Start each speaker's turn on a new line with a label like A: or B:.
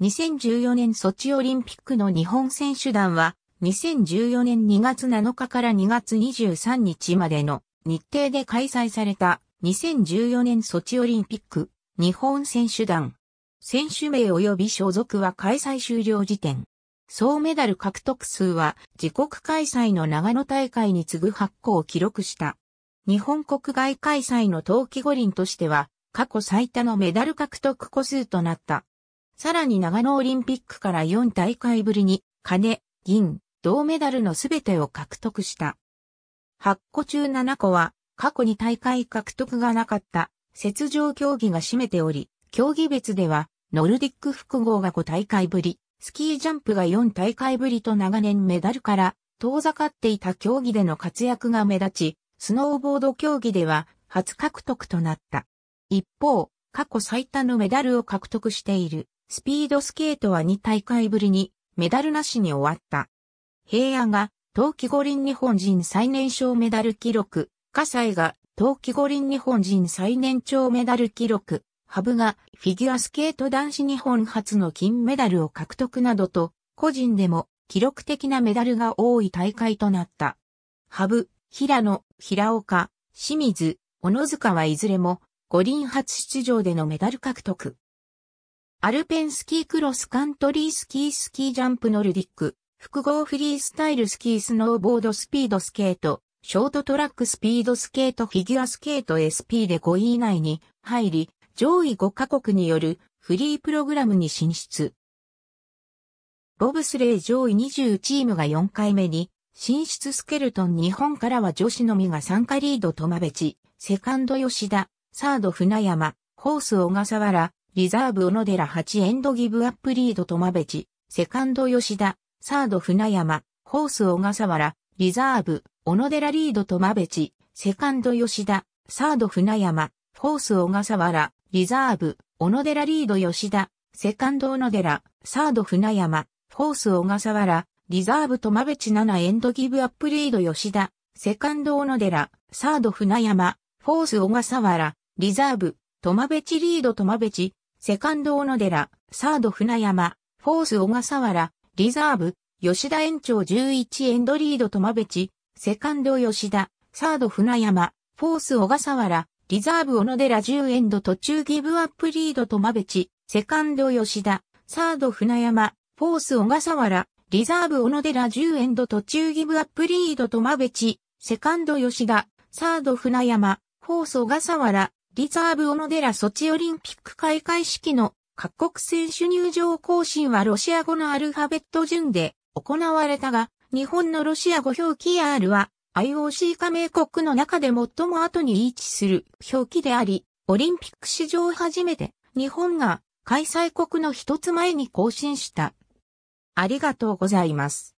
A: 2014年ソチオリンピックの日本選手団は、2014年2月7日から2月23日までの日程で開催された2014年ソチオリンピック日本選手団。選手名及び所属は開催終了時点。総メダル獲得数は自国開催の長野大会に次ぐ8個を記録した。日本国外開催の冬季五輪としては過去最多のメダル獲得個数となった。さらに長野オリンピックから4大会ぶりに、金、銀、銅メダルのすべてを獲得した。8個中7個は、過去に大会獲得がなかった、雪上競技が占めており、競技別では、ノルディック複合が5大会ぶり、スキージャンプが4大会ぶりと長年メダルから遠ざかっていた競技での活躍が目立ち、スノーボード競技では初獲得となった。一方、過去最多のメダルを獲得しているスピードスケートは2大会ぶりにメダルなしに終わった。平野が冬季五輪日本人最年少メダル記録、葛西が冬季五輪日本人最年長メダル記録、ハブがフィギュアスケート男子日本初の金メダルを獲得などと、個人でも記録的なメダルが多い大会となった。ハブ、平野、平岡、清水、小野塚はいずれも五輪初出場でのメダル獲得。アルペンスキークロスカントリースキースキージャンプノルディック、複合フリースタイルスキースノーボードスピードスケート、ショートトラックスピードスケートフィギュアスケート SP で5位以内に入り、上位5カ国によるフリープログラムに進出。ボブスレー上位20チームが4回目に、進出スケルトン日本からは女子のみが参加リードとまべち、セカンド吉田、サード船山、ホース小笠原、リザーブ小野寺8エンドギブアップリードとべち、セカンド吉田、サード船山、ホース小笠原、リザーブ、小野寺リードとべち、セカンド吉田、サード船山、ホース小笠原、リザーブ、小野寺リード吉田、セカンド小野寺、サード船山、ホース小笠原、リザーブとまべち7エンドギブアップリード吉田、セカンド小野寺、サード船山、フォース小笠原、リザーブ、トマベチリードトマベチ、セカンド小野寺、サード船山、フォース小笠原、リザーブ、吉田園長11エンドリードとまべち、セカンド吉田、サード船山、フォース小笠原、リザーブ小野寺10エンド途中ギブアップリードとまべち、セカンド吉田、サード船山、フォース小笠原、リザーブ小野寺10エンド途中ギブアップリードとまべち、セカンド吉田、サード船山、フォース小笠原、リザーブ・オノデラソチオリンピック開会式の各国選手入場行進はロシア語のアルファベット順で行われたが、日本のロシア語表記 R は IOC 加盟国の中で最も後に位置する表記であり、オリンピック史上初めて日本が開催国の一つ前に更新した。ありがとうございます。